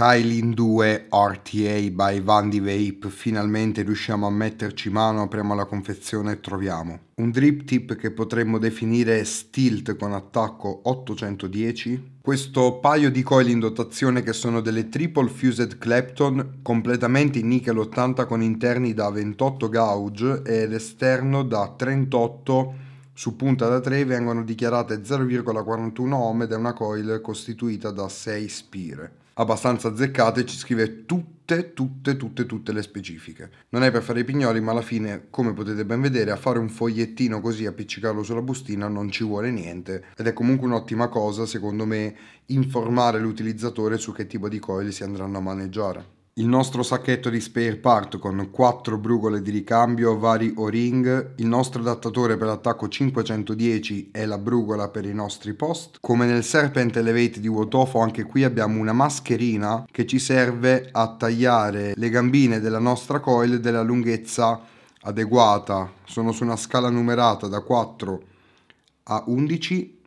Kailin 2 RTA by Vandy Vape finalmente riusciamo a metterci mano, apriamo la confezione e troviamo un drip tip che potremmo definire stilt con attacco 810 questo paio di coil in dotazione che sono delle triple fused Clapton completamente in nickel 80 con interni da 28 gauge ed esterno da 38 su punta da 3 vengono dichiarate 0,41 ohm ed è una coil costituita da 6 spire abbastanza azzeccate, ci scrive tutte, tutte, tutte, tutte le specifiche. Non è per fare i pignoli, ma alla fine, come potete ben vedere, a fare un fogliettino così, appiccicarlo sulla bustina, non ci vuole niente. Ed è comunque un'ottima cosa, secondo me, informare l'utilizzatore su che tipo di coil si andranno a maneggiare il nostro sacchetto di spare part con 4 brugole di ricambio, vari o-ring, il nostro adattatore per l'attacco 510 e la brugola per i nostri post. Come nel Serpent Elevate di Wotofo anche qui abbiamo una mascherina che ci serve a tagliare le gambine della nostra coil della lunghezza adeguata. Sono su una scala numerata da 4 a 11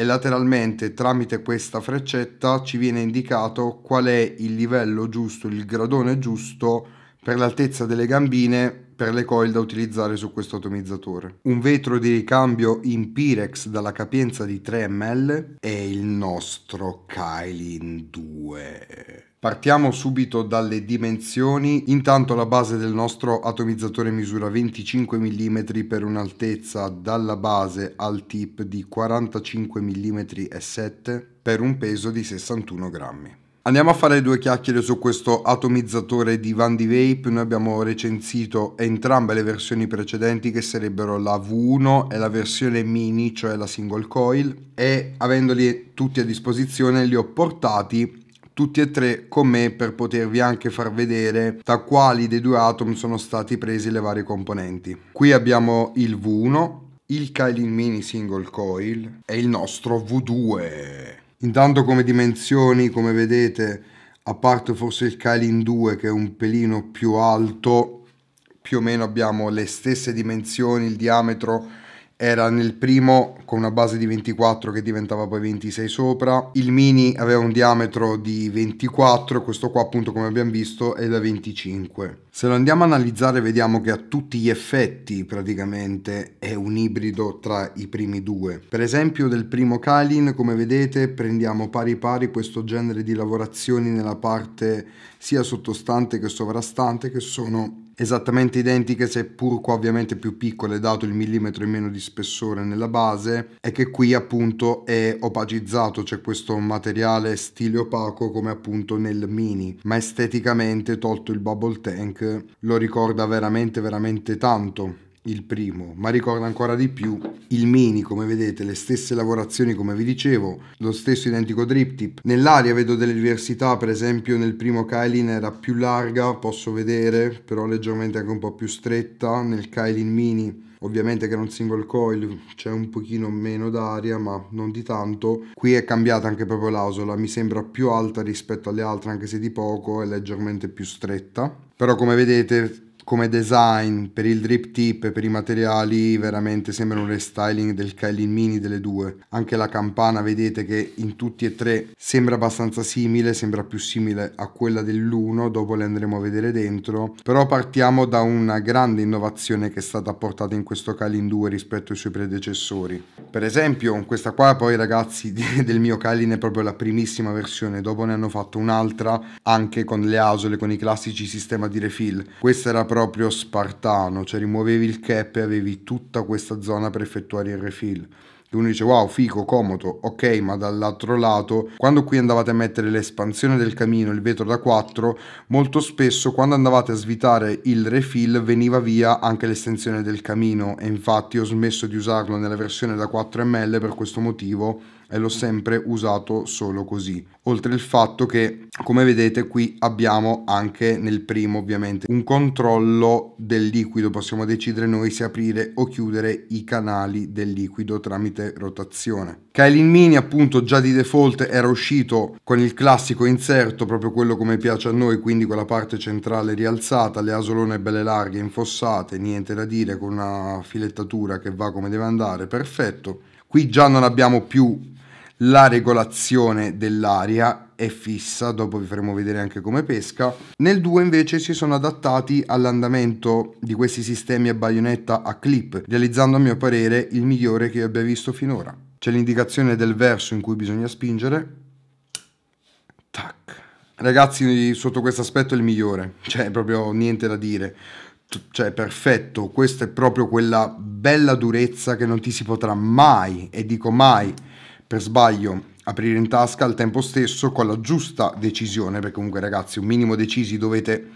e lateralmente tramite questa freccetta ci viene indicato qual è il livello giusto, il gradone giusto per l'altezza delle gambine per le coil da utilizzare su questo atomizzatore. Un vetro di ricambio in Pirex dalla capienza di 3 ml è il nostro Kylin 2. Partiamo subito dalle dimensioni, intanto la base del nostro atomizzatore misura 25 mm per un'altezza dalla base al tip di 45 mm e 7 per un peso di 61 grammi. Andiamo a fare due chiacchiere su questo atomizzatore di Van di Vape, noi abbiamo recensito entrambe le versioni precedenti che sarebbero la V1 e la versione mini, cioè la single coil, e avendoli tutti a disposizione li ho portati tutti e tre con me per potervi anche far vedere da quali dei due Atom sono stati presi le varie componenti. Qui abbiamo il V1, il Kylin Mini Single Coil e il nostro V2. Intanto come dimensioni, come vedete, a parte forse il Kylin 2 che è un pelino più alto, più o meno abbiamo le stesse dimensioni, il diametro era nel primo con una base di 24 che diventava poi 26 sopra, il mini aveva un diametro di 24, questo qua appunto come abbiamo visto è da 25. Se lo andiamo a analizzare vediamo che a tutti gli effetti praticamente è un ibrido tra i primi due. Per esempio del primo Kalin come vedete prendiamo pari pari questo genere di lavorazioni nella parte sia sottostante che sovrastante che sono esattamente identiche seppur qua ovviamente più piccole dato il millimetro in meno di spessore nella base e che qui appunto è opacizzato c'è questo materiale stile opaco come appunto nel mini ma esteticamente tolto il bubble tank lo ricorda veramente veramente tanto il primo, ma ricorda ancora di più il mini, come vedete, le stesse lavorazioni come vi dicevo, lo stesso identico drip tip. Nell'aria vedo delle diversità, per esempio nel primo Kylin era più larga, posso vedere, però leggermente anche un po' più stretta, nel Kylin mini ovviamente che era un single coil c'è un pochino meno d'aria ma non di tanto qui è cambiata anche proprio l'asola mi sembra più alta rispetto alle altre anche se di poco è leggermente più stretta però come vedete come design, per il drip tip per i materiali veramente sembra un restyling del Kylie Mini delle due. Anche la campana vedete che in tutti e tre sembra abbastanza simile, sembra più simile a quella dell'uno, dopo le andremo a vedere dentro. Però partiamo da una grande innovazione che è stata apportata in questo Kylie 2 rispetto ai suoi predecessori. Per esempio questa qua poi ragazzi del mio Kylie è proprio la primissima versione, dopo ne hanno fatto un'altra anche con le asole, con i classici sistema di refill. Questa era proprio proprio spartano, cioè rimuovevi il cap e avevi tutta questa zona per effettuare il refill. E uno dice wow, fico, comodo, ok, ma dall'altro lato, quando qui andavate a mettere l'espansione del camino, il vetro da 4, molto spesso quando andavate a svitare il refill veniva via anche l'estensione del camino e infatti ho smesso di usarlo nella versione da 4 ml per questo motivo e l'ho sempre usato solo così. Oltre il fatto che, come vedete, qui abbiamo anche nel primo ovviamente un controllo del liquido, possiamo decidere noi se aprire o chiudere i canali del liquido tramite rotazione. Kylin Mini appunto già di default era uscito con il classico inserto, proprio quello come piace a noi, quindi con la parte centrale rialzata, le asolone belle larghe, infossate, niente da dire, con una filettatura che va come deve andare, perfetto. Qui già non abbiamo più la regolazione dell'aria è fissa, dopo vi faremo vedere anche come pesca. Nel 2 invece si sono adattati all'andamento di questi sistemi a baionetta a clip, realizzando a mio parere il migliore che io abbia visto finora. C'è l'indicazione del verso in cui bisogna spingere. Tac. Ragazzi, sotto questo aspetto è il migliore, cioè proprio niente da dire cioè perfetto, questa è proprio quella bella durezza che non ti si potrà mai, e dico mai, per sbaglio aprire in tasca al tempo stesso con la giusta decisione, perché comunque ragazzi un minimo decisi dovete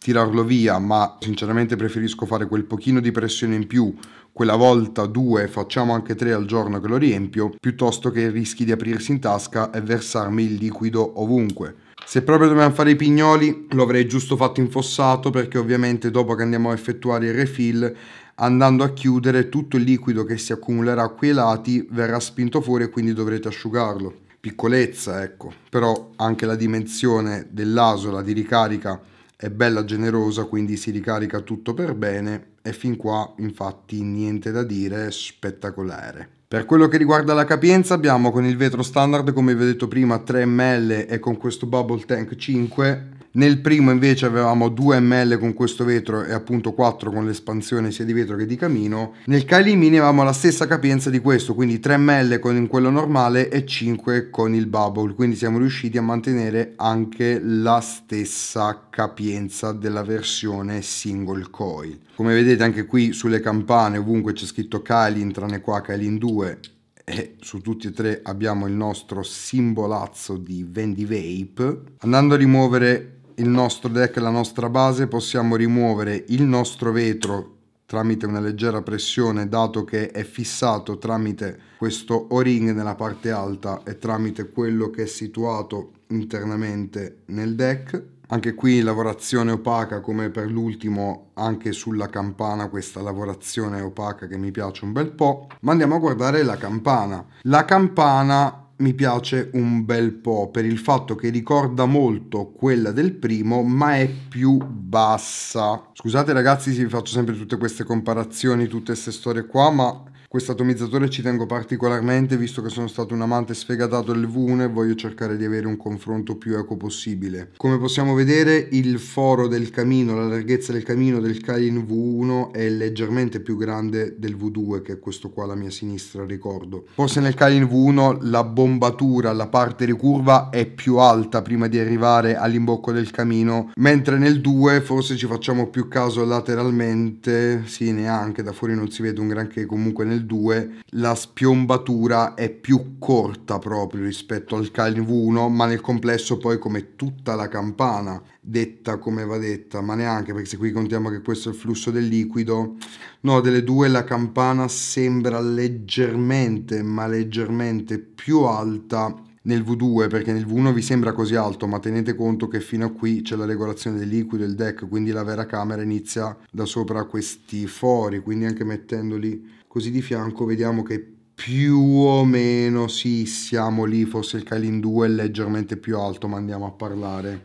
tirarlo via, ma sinceramente preferisco fare quel pochino di pressione in più, quella volta due, facciamo anche tre al giorno che lo riempio, piuttosto che rischi di aprirsi in tasca e versarmi il liquido ovunque. Se proprio dobbiamo fare i pignoli lo avrei giusto fatto infossato perché ovviamente dopo che andiamo a effettuare il refill andando a chiudere tutto il liquido che si accumulerà qui ai lati verrà spinto fuori e quindi dovrete asciugarlo. Piccolezza, ecco, però anche la dimensione dell'asola di ricarica è bella generosa, quindi si ricarica tutto per bene e fin qua infatti niente da dire, spettacolare. Per quello che riguarda la capienza abbiamo con il vetro standard come vi ho detto prima 3 ml e con questo bubble tank 5 nel primo invece avevamo 2 ml con questo vetro e appunto 4 con l'espansione sia di vetro che di camino. Nel Kylie Mini avevamo la stessa capienza di questo, quindi 3 ml con quello normale e 5 con il bubble, quindi siamo riusciti a mantenere anche la stessa capienza della versione single coil. Come vedete anche qui sulle campane ovunque c'è scritto Kylie, tranne qua Kylie 2 e su tutti e tre abbiamo il nostro simbolazzo di Vape Andando a rimuovere il nostro deck, la nostra base, possiamo rimuovere il nostro vetro tramite una leggera pressione dato che è fissato tramite questo o-ring nella parte alta e tramite quello che è situato internamente nel deck. Anche qui lavorazione opaca come per l'ultimo anche sulla campana, questa lavorazione opaca che mi piace un bel po'. Ma andiamo a guardare la campana. La campana mi piace un bel po' per il fatto che ricorda molto quella del primo ma è più bassa. Scusate ragazzi se vi faccio sempre tutte queste comparazioni, tutte queste storie qua ma questo atomizzatore ci tengo particolarmente visto che sono stato un amante sfegatato del V1 e voglio cercare di avere un confronto più eco possibile. Come possiamo vedere il foro del camino, la larghezza del camino del Kalin V1 è leggermente più grande del V2 che è questo qua alla mia sinistra ricordo. Forse nel Kalin V1 la bombatura, la parte ricurva è più alta prima di arrivare all'imbocco del camino, mentre nel 2 forse ci facciamo più caso lateralmente, sì neanche, da fuori non si vede un granché comunque nel nel 2 la spiombatura è più corta proprio rispetto al Calv 1, ma nel complesso poi come tutta la campana, detta come va detta, ma neanche perché se qui contiamo che questo è il flusso del liquido, no, delle due la campana sembra leggermente, ma leggermente più alta nel V2 perché nel V1 vi sembra così alto ma tenete conto che fino a qui c'è la regolazione del liquido il deck quindi la vera camera inizia da sopra questi fori quindi anche mettendoli così di fianco vediamo che più o meno sì siamo lì forse il Kalin 2 è leggermente più alto ma andiamo a parlare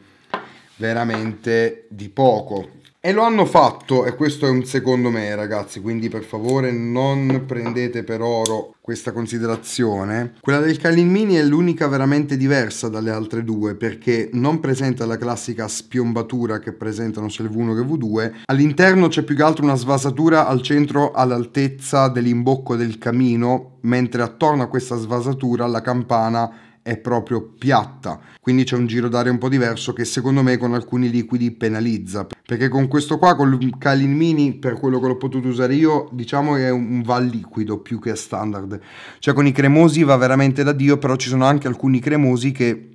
veramente di poco e lo hanno fatto, e questo è un secondo me ragazzi, quindi per favore non prendete per oro questa considerazione. Quella del Kalin Mini è l'unica veramente diversa dalle altre due perché non presenta la classica spiombatura che presentano sia il V1 che V2. All'interno c'è più che altro una svasatura al centro all'altezza dell'imbocco del camino, mentre attorno a questa svasatura la campana è proprio piatta, quindi c'è un giro d'aria un po' diverso che secondo me con alcuni liquidi penalizza, perché con questo qua, con Kalin Mini, per quello che l'ho potuto usare io, diciamo che è un va liquido più che standard, cioè con i cremosi va veramente da Dio, però ci sono anche alcuni cremosi che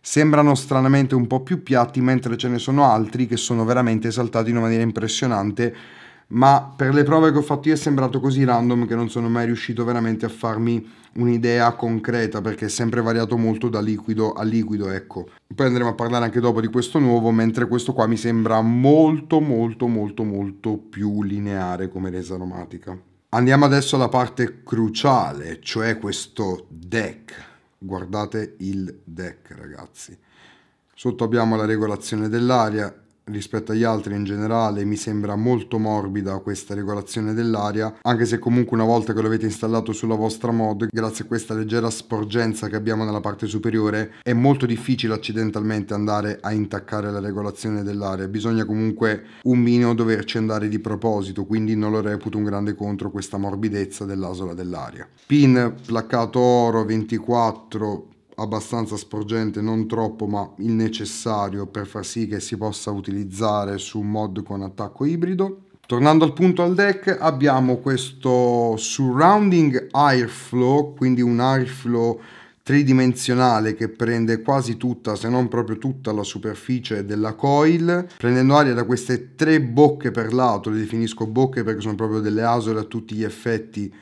sembrano stranamente un po' più piatti, mentre ce ne sono altri che sono veramente saltati in una maniera impressionante, ma per le prove che ho fatto io è sembrato così random che non sono mai riuscito veramente a farmi un'idea concreta perché è sempre variato molto da liquido a liquido, ecco. Poi andremo a parlare anche dopo di questo nuovo, mentre questo qua mi sembra molto molto molto molto più lineare come resa aromatica. Andiamo adesso alla parte cruciale, cioè questo deck. Guardate il deck, ragazzi. Sotto abbiamo la regolazione dell'aria, rispetto agli altri in generale mi sembra molto morbida questa regolazione dell'aria anche se comunque una volta che lo avete installato sulla vostra mod grazie a questa leggera sporgenza che abbiamo nella parte superiore è molto difficile accidentalmente andare a intaccare la regolazione dell'aria bisogna comunque un minimo doverci andare di proposito quindi non lo reputo un grande contro questa morbidezza dell'asola dell'aria pin placcato oro 24 abbastanza sporgente, non troppo ma il necessario per far sì che si possa utilizzare su un mod con attacco ibrido. Tornando al punto al deck abbiamo questo surrounding airflow, quindi un airflow tridimensionale che prende quasi tutta, se non proprio tutta, la superficie della coil, prendendo aria da queste tre bocche per lato, le definisco bocche perché sono proprio delle asole a tutti gli effetti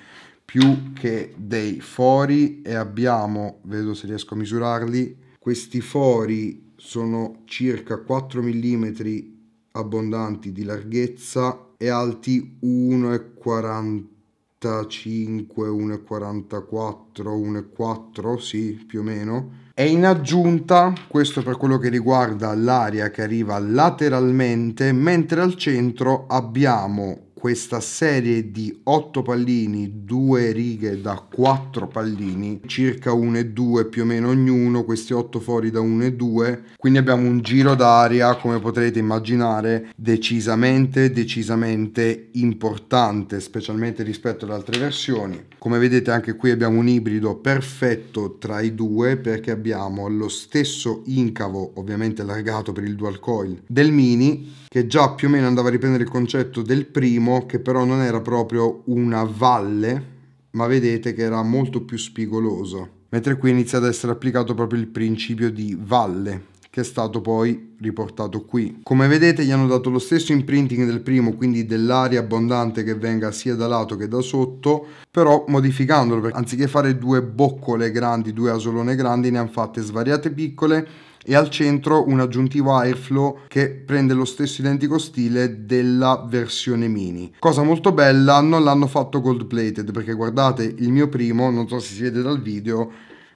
più che dei fori e abbiamo, vedo se riesco a misurarli, questi fori sono circa 4 mm abbondanti di larghezza e alti 1,45, 1,44, 1,4, sì, più o meno. E in aggiunta, questo per quello che riguarda l'aria che arriva lateralmente, mentre al centro abbiamo questa serie di 8 pallini, due righe da 4 pallini, circa 1 e 2 più o meno ognuno, questi 8 fuori da 1 e 2, quindi abbiamo un giro d'aria come potrete immaginare decisamente decisamente importante, specialmente rispetto ad altre versioni. Come vedete anche qui abbiamo un ibrido perfetto tra i due perché abbiamo lo stesso incavo ovviamente allargato per il dual coil del mini che già più o meno andava a riprendere il concetto del primo che però non era proprio una valle ma vedete che era molto più spigoloso mentre qui inizia ad essere applicato proprio il principio di valle che è stato poi riportato qui. Come vedete gli hanno dato lo stesso imprinting del primo, quindi dell'aria abbondante che venga sia da lato che da sotto, però modificandolo, perché anziché fare due boccole grandi, due asolone grandi, ne hanno fatte svariate piccole e al centro un aggiuntivo airflow che prende lo stesso identico stile della versione mini. Cosa molto bella, non l'hanno fatto gold plated perché guardate il mio primo, non so se si vede dal video,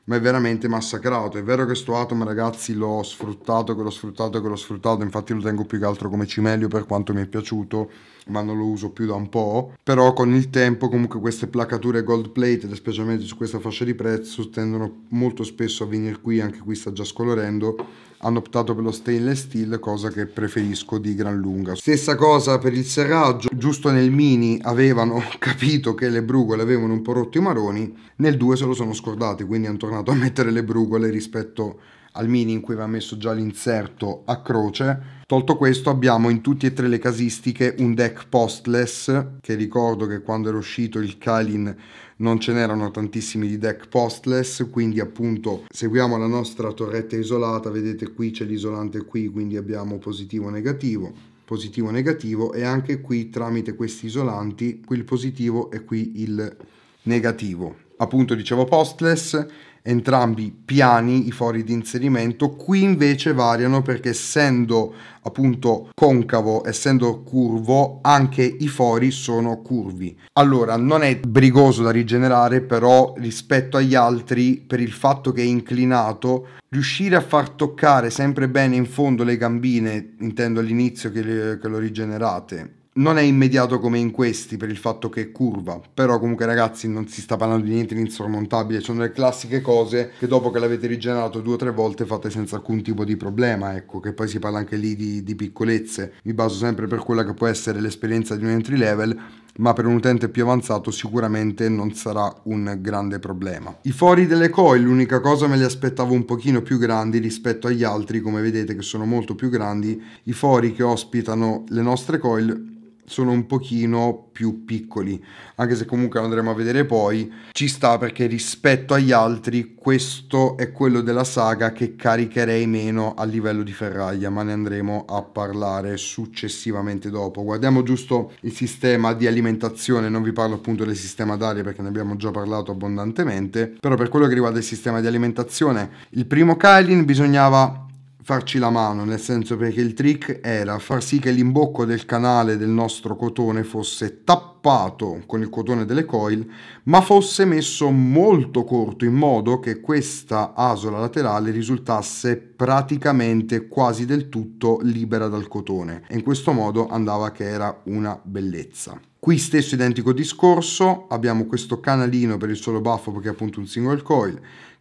ma è veramente massacrato. È vero che sto Atom, ragazzi, l'ho sfruttato, che l'ho sfruttato, che l'ho sfruttato, infatti lo tengo più che altro come cimelio per quanto mi è piaciuto ma non lo uso più da un po', però con il tempo comunque queste placature gold plated, specialmente su questa fascia di prezzo, tendono molto spesso a venire qui, anche qui sta già scolorendo, hanno optato per lo stainless steel, cosa che preferisco di gran lunga. Stessa cosa per il serraggio, giusto nel mini avevano capito che le brugole avevano un po' rotto i maroni, nel 2 se lo sono scordati, quindi hanno tornato a mettere le brugole rispetto a al mini in cui aveva messo già l'inserto a croce. Tolto questo abbiamo in tutte e tre le casistiche un deck postless, che ricordo che quando era uscito il Kalin non ce n'erano tantissimi di deck postless, quindi appunto seguiamo la nostra torretta isolata, vedete qui c'è l'isolante qui, quindi abbiamo positivo negativo positivo negativo e anche qui tramite questi isolanti qui il positivo e qui il negativo appunto dicevo postless entrambi piani i fori di inserimento, qui invece variano perché essendo appunto concavo, essendo curvo, anche i fori sono curvi. Allora, non è brigoso da rigenerare, però rispetto agli altri, per il fatto che è inclinato, riuscire a far toccare sempre bene in fondo le gambine, intendo all'inizio che, che lo rigenerate, non è immediato come in questi per il fatto che è curva, però comunque ragazzi non si sta parlando di niente di insormontabile, sono le classiche cose che dopo che l'avete rigenerato due o tre volte fate senza alcun tipo di problema, ecco, che poi si parla anche lì di, di piccolezze, mi baso sempre per quella che può essere l'esperienza di un entry level, ma per un utente più avanzato sicuramente non sarà un grande problema. I fori delle coil, l'unica cosa me li aspettavo un pochino più grandi rispetto agli altri, come vedete che sono molto più grandi, i fori che ospitano le nostre coil sono un pochino più piccoli, anche se comunque andremo a vedere poi, ci sta perché rispetto agli altri questo è quello della saga che caricherei meno a livello di ferraglia, ma ne andremo a parlare successivamente dopo. Guardiamo giusto il sistema di alimentazione, non vi parlo appunto del sistema d'aria perché ne abbiamo già parlato abbondantemente, però per quello che riguarda il sistema di alimentazione, il primo Kylin bisognava farci la mano, nel senso perché il trick era far sì che l'imbocco del canale del nostro cotone fosse tappato con il cotone delle coil, ma fosse messo molto corto in modo che questa asola laterale risultasse praticamente quasi del tutto libera dal cotone. E in questo modo andava che era una bellezza. Qui stesso identico discorso, abbiamo questo canalino per il solo buffo perché è appunto un single coil,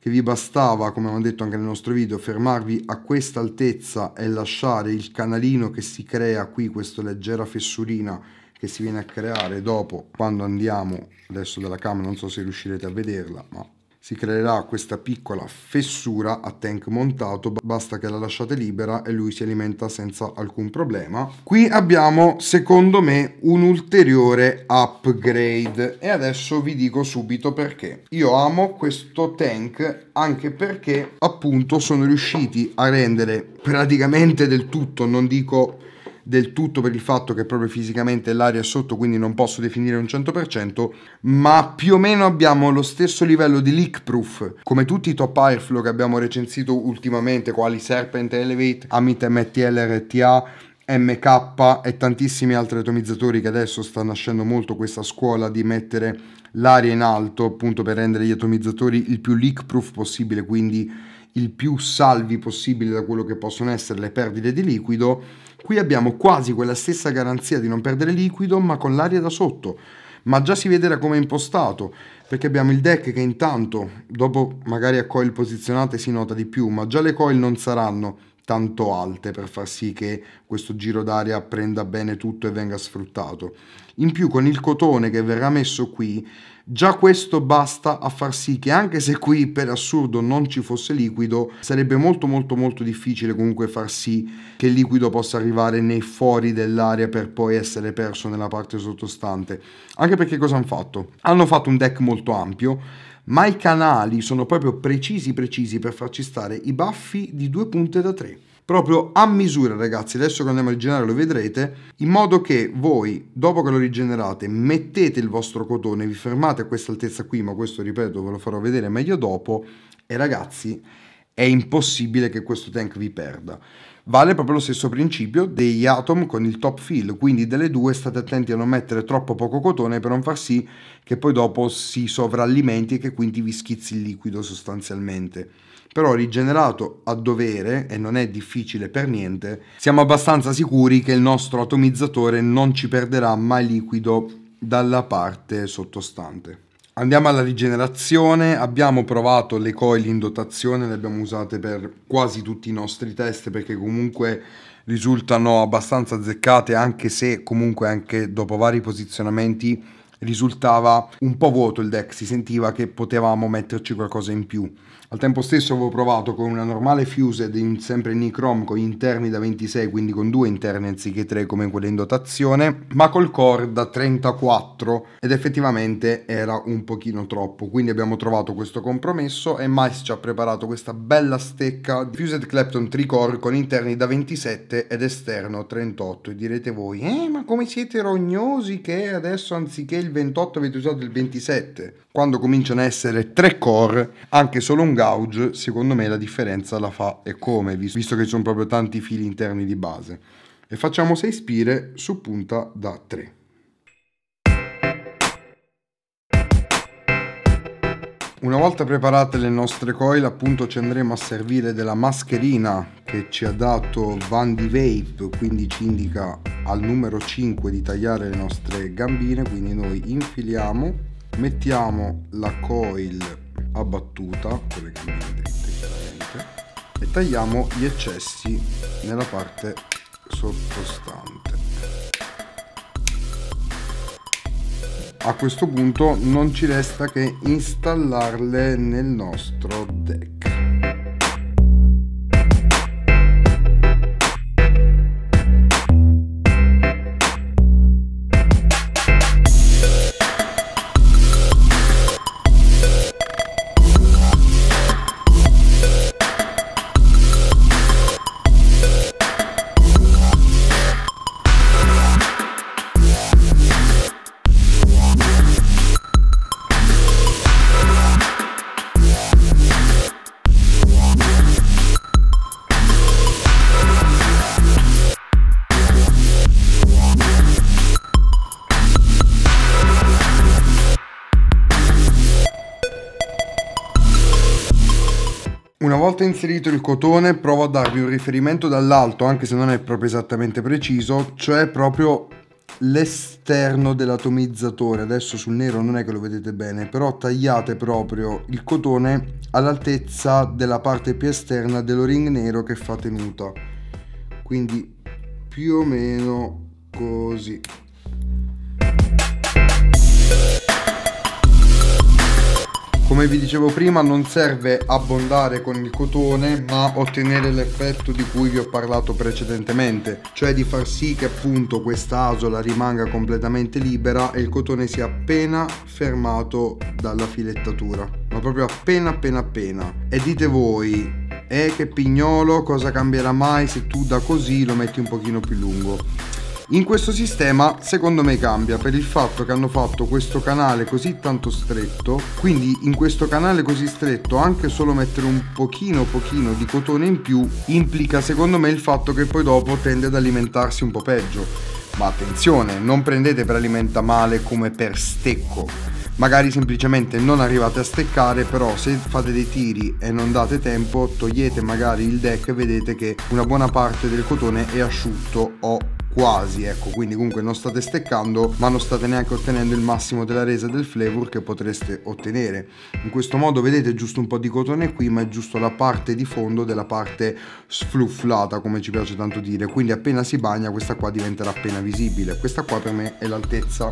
che vi bastava, come abbiamo detto anche nel nostro video, fermarvi a questa altezza e lasciare il canalino che si crea qui, questa leggera fessurina che si viene a creare dopo quando andiamo adesso dalla camera, non so se riuscirete a vederla, ma si creerà questa piccola fessura a tank montato, basta che la lasciate libera e lui si alimenta senza alcun problema. Qui abbiamo secondo me un ulteriore upgrade e adesso vi dico subito perché. Io amo questo tank anche perché appunto sono riusciti a rendere praticamente del tutto, non dico del tutto per il fatto che proprio fisicamente l'aria è sotto, quindi non posso definire un 100%, ma più o meno abbiamo lo stesso livello di leak proof, come tutti i top airflow che abbiamo recensito ultimamente, quali Serpent Elevate, Amit MTL RTA, MK e tantissimi altri atomizzatori che adesso sta nascendo molto questa scuola di mettere l'aria in alto appunto per rendere gli atomizzatori il più leak proof possibile, quindi il più salvi possibile da quello che possono essere le perdite di liquido Qui abbiamo quasi quella stessa garanzia di non perdere liquido ma con l'aria da sotto, ma già si vede da come è impostato, perché abbiamo il deck che intanto, dopo magari a coil posizionate si nota di più, ma già le coil non saranno tanto alte per far sì che questo giro d'aria prenda bene tutto e venga sfruttato. In più con il cotone che verrà messo qui, già questo basta a far sì che anche se qui per assurdo non ci fosse liquido, sarebbe molto molto molto difficile comunque far sì che il liquido possa arrivare nei fori dell'aria per poi essere perso nella parte sottostante. Anche perché cosa hanno fatto? Hanno fatto un deck molto ampio ma i canali sono proprio precisi precisi per farci stare i baffi di due punte da tre proprio a misura ragazzi adesso che andiamo a rigenerare lo vedrete in modo che voi dopo che lo rigenerate mettete il vostro cotone vi fermate a questa altezza qui ma questo ripeto ve lo farò vedere meglio dopo e ragazzi è impossibile che questo tank vi perda Vale proprio lo stesso principio degli Atom con il top fill, quindi delle due state attenti a non mettere troppo poco cotone per non far sì che poi dopo si sovrallimenti e che quindi vi schizzi il liquido sostanzialmente. Però rigenerato a dovere, e non è difficile per niente, siamo abbastanza sicuri che il nostro atomizzatore non ci perderà mai liquido dalla parte sottostante. Andiamo alla rigenerazione, abbiamo provato le coil in dotazione, le abbiamo usate per quasi tutti i nostri test perché comunque risultano abbastanza azzeccate anche se comunque anche dopo vari posizionamenti risultava un po' vuoto il deck, si sentiva che potevamo metterci qualcosa in più. Al tempo stesso avevo provato con una normale Fused in, sempre in Nicrom con interni da 26, quindi con due interni anziché tre come quelle in dotazione, ma col core da 34 ed effettivamente era un pochino troppo, quindi abbiamo trovato questo compromesso e Mice ci ha preparato questa bella stecca di Fused Clapton Tricore con interni da 27 ed esterno 38 e direte voi "Eh, ma come siete rognosi che adesso anziché il 28 avete usato il 27?" Quando cominciano a essere tre core, anche solo un gauge secondo me la differenza la fa e come, visto che ci sono proprio tanti fili interni di base. E facciamo 6 spire su punta da 3. Una volta preparate le nostre coil appunto ci andremo a servire della mascherina che ci ha dato Van di Vape quindi ci indica al numero 5 di tagliare le nostre gambine quindi noi infiliamo mettiamo la coil a battuta con le gambine dritte chiaramente e tagliamo gli eccessi nella parte sottostante. A questo punto non ci resta che installarle nel nostro deck. volta inserito il cotone provo a darvi un riferimento dall'alto, anche se non è proprio esattamente preciso, cioè proprio l'esterno dell'atomizzatore. Adesso sul nero non è che lo vedete bene, però tagliate proprio il cotone all'altezza della parte più esterna dell'o-ring nero che fa tenuta. Quindi più o meno così. Come vi dicevo prima non serve abbondare con il cotone ma ottenere l'effetto di cui vi ho parlato precedentemente, cioè di far sì che appunto questa asola rimanga completamente libera e il cotone sia appena fermato dalla filettatura, ma proprio appena appena appena. E dite voi, eh che pignolo, cosa cambierà mai se tu da così lo metti un pochino più lungo? In questo sistema secondo me cambia per il fatto che hanno fatto questo canale così tanto stretto, quindi in questo canale così stretto anche solo mettere un pochino pochino di cotone in più implica secondo me il fatto che poi dopo tende ad alimentarsi un po' peggio. Ma attenzione, non prendete per alimenta male come per stecco magari semplicemente non arrivate a steccare però se fate dei tiri e non date tempo togliete magari il deck e vedete che una buona parte del cotone è asciutto o quasi ecco quindi comunque non state steccando ma non state neanche ottenendo il massimo della resa del flavor che potreste ottenere in questo modo vedete giusto un po' di cotone qui ma è giusto la parte di fondo della parte sflufflata come ci piace tanto dire quindi appena si bagna questa qua diventerà appena visibile questa qua per me è l'altezza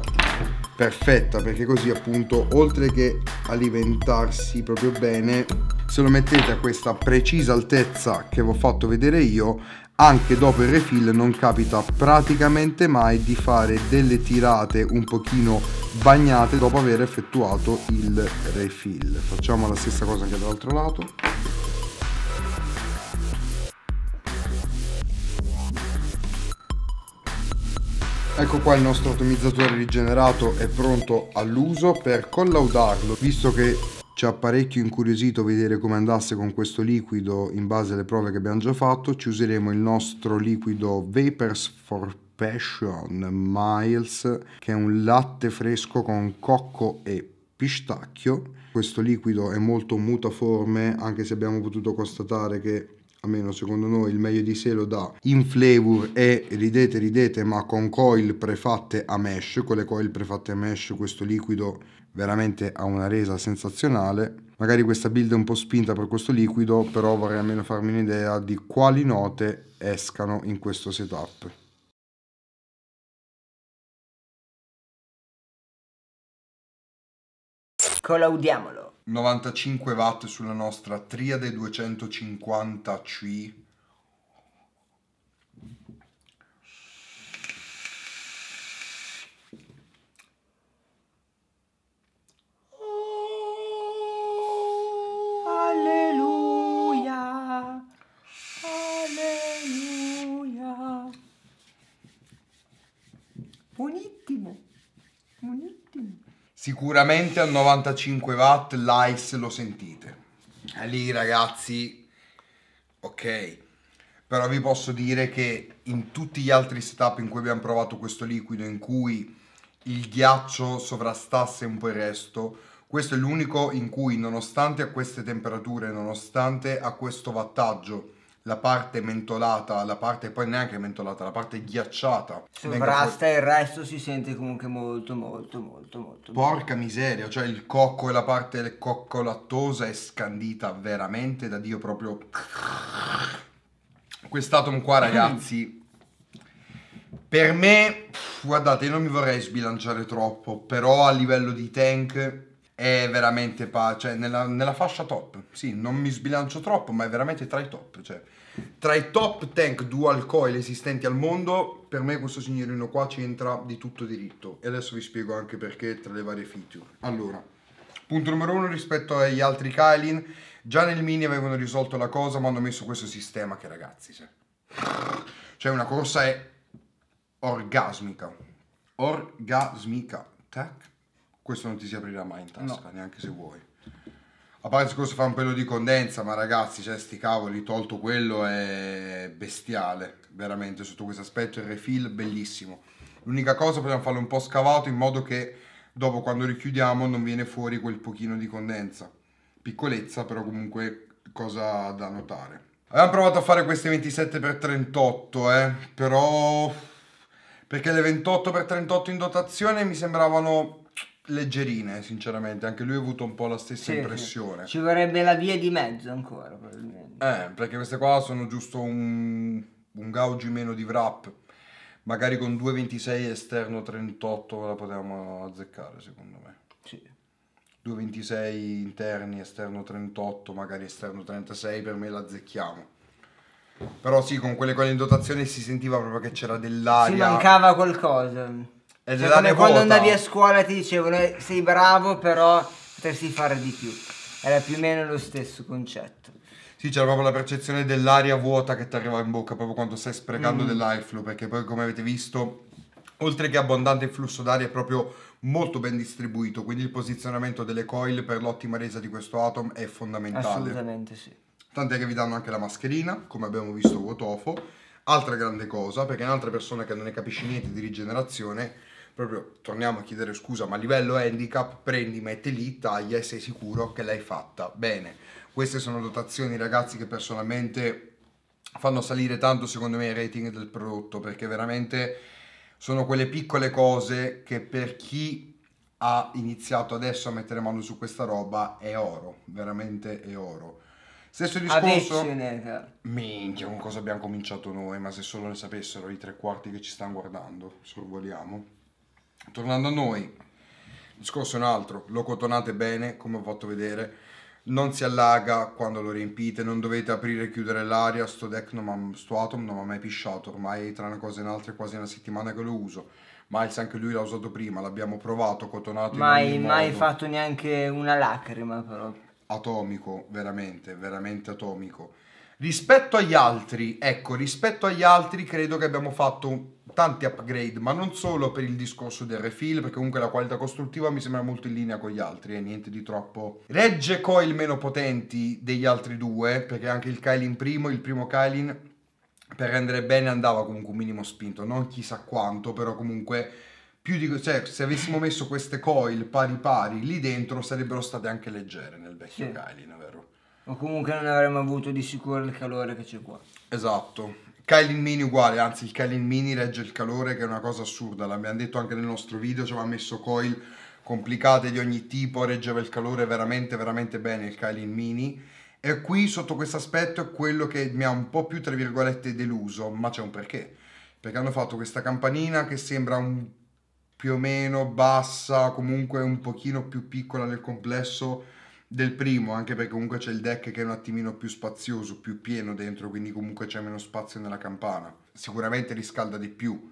perfetta perché così appunto oltre che alimentarsi proprio bene se lo mettete a questa precisa altezza che vi ho fatto vedere io anche dopo il refill non capita praticamente mai di fare delle tirate un pochino bagnate dopo aver effettuato il refill facciamo la stessa cosa anche dall'altro lato Ecco qua il nostro atomizzatore rigenerato è pronto all'uso per collaudarlo, visto che ci ha parecchio incuriosito vedere come andasse con questo liquido in base alle prove che abbiamo già fatto. Ci useremo il nostro liquido Vapors for Passion Miles, che è un latte fresco con cocco e pistacchio. Questo liquido è molto mutaforme, anche se abbiamo potuto constatare che almeno secondo noi il meglio di sé lo dà in flavor e ridete ridete ma con coil prefatte a mesh con le coil prefatte a mesh questo liquido veramente ha una resa sensazionale. Magari questa build è un po' spinta per questo liquido, però vorrei almeno farmi un'idea di quali note escano in questo setup. Collaudiamolo. 95 watt sulla nostra triade 250C Sicuramente a 95 watt l'ice lo sentite. Lì ragazzi, ok, però vi posso dire che in tutti gli altri setup in cui abbiamo provato questo liquido, in cui il ghiaccio sovrastasse un po' il resto, questo è l'unico in cui nonostante a queste temperature, nonostante a questo wattaggio, la parte mentolata, la parte poi neanche mentolata, la parte ghiacciata. Sovrasta e il resto si sente comunque molto molto molto molto. Porca miseria, cioè il cocco e la parte coccolattosa è scandita veramente da Dio proprio. Quest'atom qua ragazzi, per me, guardate, io non mi vorrei sbilanciare troppo, però a livello di tank è veramente pa- cioè nella, nella, fascia top. Sì, non mi sbilancio troppo, ma è veramente tra i top. Cioè, tra i top tank dual coil esistenti al mondo, per me questo signorino qua ci entra di tutto diritto. E adesso vi spiego anche perché tra le varie feature. Allora, punto numero uno rispetto agli altri Kylin, già nel mini avevano risolto la cosa, ma hanno messo questo sistema che ragazzi, cioè, cioè una corsa è orgasmica. Orgasmica. Tac questo non ti si aprirà mai in tasca, no. neanche se vuoi. A parte il questo fa un pelo di condensa, ma ragazzi, cioè sti cavoli, tolto quello è bestiale, veramente, sotto questo aspetto il refill bellissimo. L'unica cosa possiamo farlo un po' scavato in modo che dopo quando richiudiamo non viene fuori quel pochino di condensa. Piccolezza, però comunque cosa da notare. Abbiamo provato a fare queste 27x38, eh, però... Perché le 28x38 in dotazione mi sembravano leggerine, sinceramente. Anche lui ha avuto un po' la stessa sì, impressione. Sì. Ci vorrebbe la via di mezzo ancora, probabilmente. Eh, perché queste qua sono giusto un, un gauge meno di wrap. Magari con 2,26 esterno 38 la potevamo azzeccare, secondo me. Sì. 2,26 interni, esterno 38, magari esterno 36, per me la azzecchiamo. Però sì, con quelle qua in dotazione si sentiva proprio che c'era dell'aria. Si mancava qualcosa. È cioè, come quando andavi a scuola ti dicevano sei bravo però potresti fare di più. Era più o meno lo stesso concetto. Sì, c'era proprio la percezione dell'aria vuota che ti arriva in bocca proprio quando stai sprecando mm. dell'airflow, perché poi come avete visto, oltre che abbondante il flusso d'aria è proprio molto ben distribuito, quindi il posizionamento delle coil per l'ottima resa di questo atom è fondamentale. Assolutamente sì. Tant'è che vi danno anche la mascherina, come abbiamo visto con Altra grande cosa, perché un'altra persona che non ne capisce niente di rigenerazione proprio torniamo a chiedere scusa, ma a livello handicap prendi, metti lì, taglia e sei sicuro che l'hai fatta. Bene, queste sono dotazioni ragazzi che personalmente fanno salire tanto secondo me il rating del prodotto perché veramente sono quelle piccole cose che per chi ha iniziato adesso a mettere mano su questa roba è oro, veramente è oro. Stesso discorso. Minchia, con cosa abbiamo cominciato noi, ma se solo ne sapessero i tre quarti che ci stanno guardando, sorvoliamo. Tornando a noi, il discorso è un altro, lo cotonate bene, come ho fatto vedere, non si allaga quando lo riempite, non dovete aprire e chiudere l'aria, sto deck, non sto Atom non mi ha mai pisciato, ormai tra una cosa e un'altra è quasi una settimana che lo uso. Miles anche lui l'ha usato prima, l'abbiamo provato, cotonato mai, mai modo. fatto neanche una lacrima però. Atomico, veramente, veramente atomico Rispetto agli altri, ecco, rispetto agli altri credo che abbiamo fatto tanti upgrade, ma non solo per il discorso del refill, perché comunque la qualità costruttiva mi sembra molto in linea con gli altri e eh, niente di troppo. Regge coil meno potenti degli altri due, perché anche il Kylin primo, il primo Kylin per rendere bene andava comunque un minimo spinto, non chissà quanto, però comunque più di cioè se avessimo messo queste coil pari pari lì dentro sarebbero state anche leggere nel vecchio sì. Kylin, vero? o comunque non avremmo avuto di sicuro il calore che c'è qua. Esatto. Kylin Mini uguale, anzi il Kylin Mini regge il calore che è una cosa assurda, l'abbiamo detto anche nel nostro video, ci aveva messo coil complicate di ogni tipo, reggeva il calore veramente veramente bene il Kylin Mini e qui sotto questo aspetto è quello che mi ha un po' più tra virgolette deluso, ma c'è un perché, perché hanno fatto questa campanina che sembra un più o meno bassa, comunque un pochino più piccola nel complesso del primo, anche perché comunque c'è il deck che è un attimino più spazioso, più pieno dentro, quindi comunque c'è meno spazio nella campana. Sicuramente riscalda di più,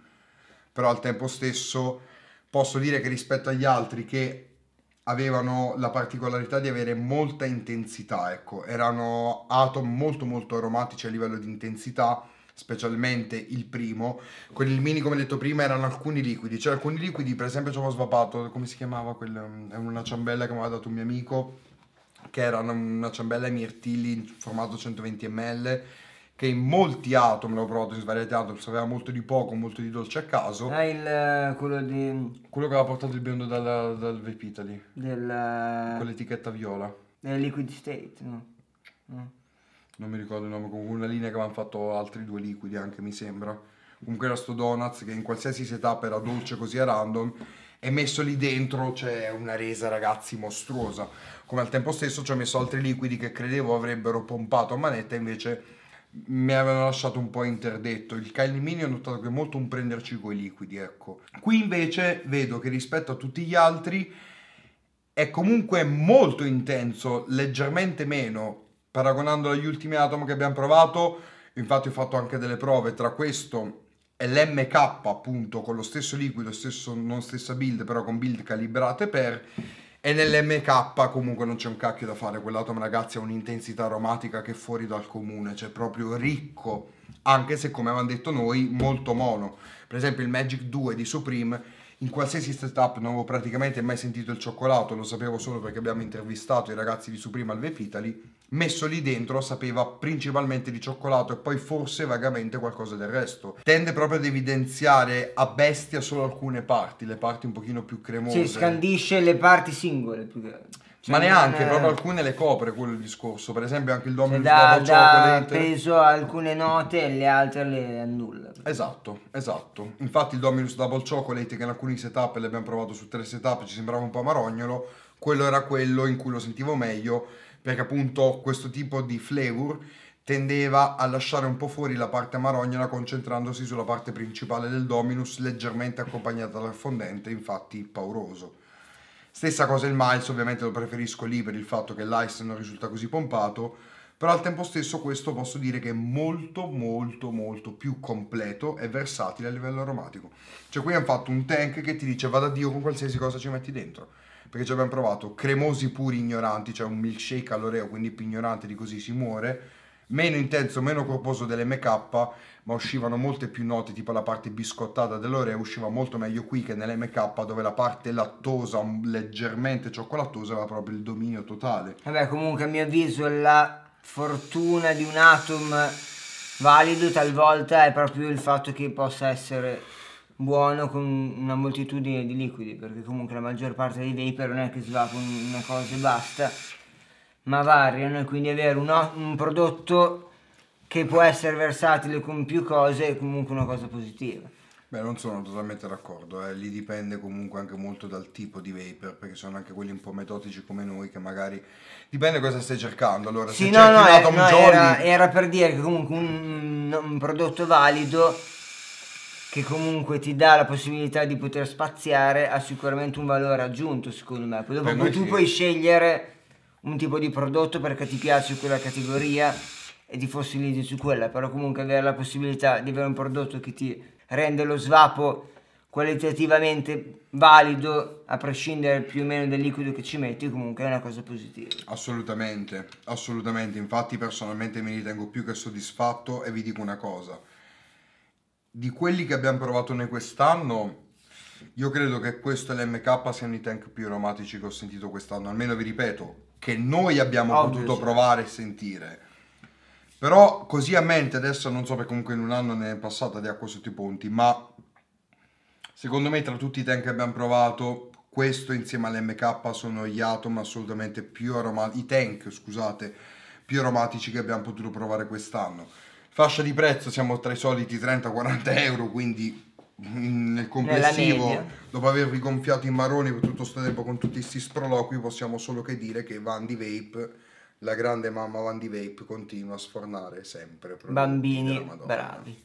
però al tempo stesso posso dire che rispetto agli altri che avevano la particolarità di avere molta intensità, ecco, erano atom molto molto aromatici a livello di intensità, specialmente il primo. Con il mini, come detto prima, erano alcuni liquidi. C'erano alcuni liquidi, per esempio, ci avevo svapato. Come si chiamava quella, mm, È una ciambella che mi aveva dato un mio amico che era una, ciambella ai mirtilli in formato 120 ml che in molti atom l'ho provato in svariati atom sapeva molto di poco molto di dolce a caso ah il eh, quello di quello che aveva portato il biondo dal, dal Vepita del eh, con l'etichetta viola del liquid state no, no. non mi ricordo il nome con una linea che avevano fatto altri due liquidi anche mi sembra comunque era sto donuts che in qualsiasi setup era dolce così a random e messo lì dentro c'è cioè, una resa ragazzi mostruosa come al tempo stesso ci ho messo altri liquidi che credevo avrebbero pompato a manetta invece mi avevano lasciato un po' interdetto il calimini ho notato che è molto un prenderci coi liquidi ecco qui invece vedo che rispetto a tutti gli altri è comunque molto intenso leggermente meno paragonandolo agli ultimi Atom che abbiamo provato infatti ho fatto anche delle prove tra questo è l'MK appunto con lo stesso liquido, stesso, non stessa build, però con build calibrate per e nell'MK comunque non c'è un cacchio da fare, quell'atom ragazzi ha un'intensità aromatica che è fuori dal comune, cioè proprio ricco, anche se come avevamo detto noi molto mono. Per esempio il Magic 2 di Supreme in qualsiasi setup non avevo praticamente mai sentito il cioccolato, lo sapevo solo perché abbiamo intervistato i ragazzi di Suprema al Vepitali, messo lì dentro sapeva principalmente di cioccolato e poi forse vagamente qualcosa del resto. Tende proprio ad evidenziare a bestia solo alcune parti, le parti un pochino più cremose. Si scandisce le parti singole più grandi. Cioè, ma neanche, eh, proprio alcune le copre quel discorso, per esempio anche il Dominus cioè, da, da peso a alcune note e le altre le annulla. Esatto, esatto. Infatti il Dominus Double Chocolate che in alcuni setup l'abbiamo provato su tre setup ci sembrava un po' marognolo, quello era quello in cui lo sentivo meglio perché appunto questo tipo di flavor tendeva a lasciare un po' fuori la parte marognola concentrandosi sulla parte principale del Dominus leggermente accompagnata dal fondente, infatti pauroso. Stessa cosa il Miles, ovviamente lo preferisco lì per il fatto che l'Ice non risulta così pompato, però al tempo stesso questo posso dire che è molto molto molto più completo e versatile a livello aromatico. Cioè qui hanno fatto un tank che ti dice vada Dio con qualsiasi cosa ci metti dentro, perché ci abbiamo provato cremosi puri ignoranti, cioè un milkshake all'oreo, quindi più ignorante di così si muore, meno intenso, meno corposo dell'MK, ma uscivano molte più note, tipo la parte biscottata dell'Oreo usciva molto meglio qui che nell'MK, dove la parte lattosa, leggermente cioccolatosa, era proprio il dominio totale. Vabbè, comunque a mio avviso la fortuna di un Atom valido talvolta è proprio il fatto che possa essere buono con una moltitudine di liquidi, perché comunque la maggior parte dei vapor non è che si va con una cosa e basta, ma variano e quindi avere un, un prodotto che può essere versatile con più cose è comunque una cosa positiva. Beh, non sono totalmente d'accordo, eh. lì dipende comunque anche molto dal tipo di vapor, perché sono anche quelli un po' metodici come noi, che magari dipende cosa stai cercando. Allora, sì, se no, no, era, eh, no Johnny... era, era, per dire che comunque un, un, prodotto valido che comunque ti dà la possibilità di poter spaziare ha sicuramente un valore aggiunto, secondo me. Poi dopo tu sì. puoi scegliere un tipo di prodotto perché ti piace quella categoria e ti fossilizzi su quella, però comunque avere la possibilità di avere un prodotto che ti rende lo svapo qualitativamente valido a prescindere più o meno dal liquido che ci metti comunque è una cosa positiva assolutamente assolutamente infatti personalmente mi ritengo più che soddisfatto e vi dico una cosa di quelli che abbiamo provato noi quest'anno io credo che questo e l'MK siano i tank più aromatici che ho sentito quest'anno almeno vi ripeto che noi abbiamo Obvio, potuto sì. provare e sentire. Però così a mente, adesso non so perché comunque in un anno ne è passata di acqua sotto i ponti, ma secondo me tra tutti i tank che abbiamo provato, questo insieme all'MK sono gli atom assolutamente più aromatici, i tank scusate, più aromatici che abbiamo potuto provare quest'anno. Fascia di prezzo siamo tra i soliti 30-40 euro, quindi Mm, nel complessivo, dopo aver rigonfiato i maroni per tutto questo tempo con tutti questi sproloqui, possiamo solo che dire che Vandy Vape, la grande mamma Vandy Vape, continua a sfornare sempre. Bambini bravi.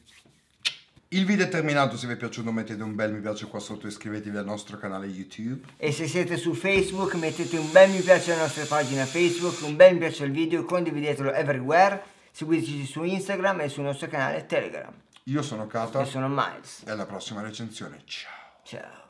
Il video è terminato, se vi è piaciuto mettete un bel mi piace qua sotto e iscrivetevi al nostro canale YouTube. E se siete su Facebook mettete un bel mi piace alla nostra pagina Facebook, un bel mi piace al video, condividetelo everywhere, seguiteci su Instagram e sul nostro canale Telegram. Io sono Kata. Io sono Miles. E alla prossima recensione. Ciao. Ciao.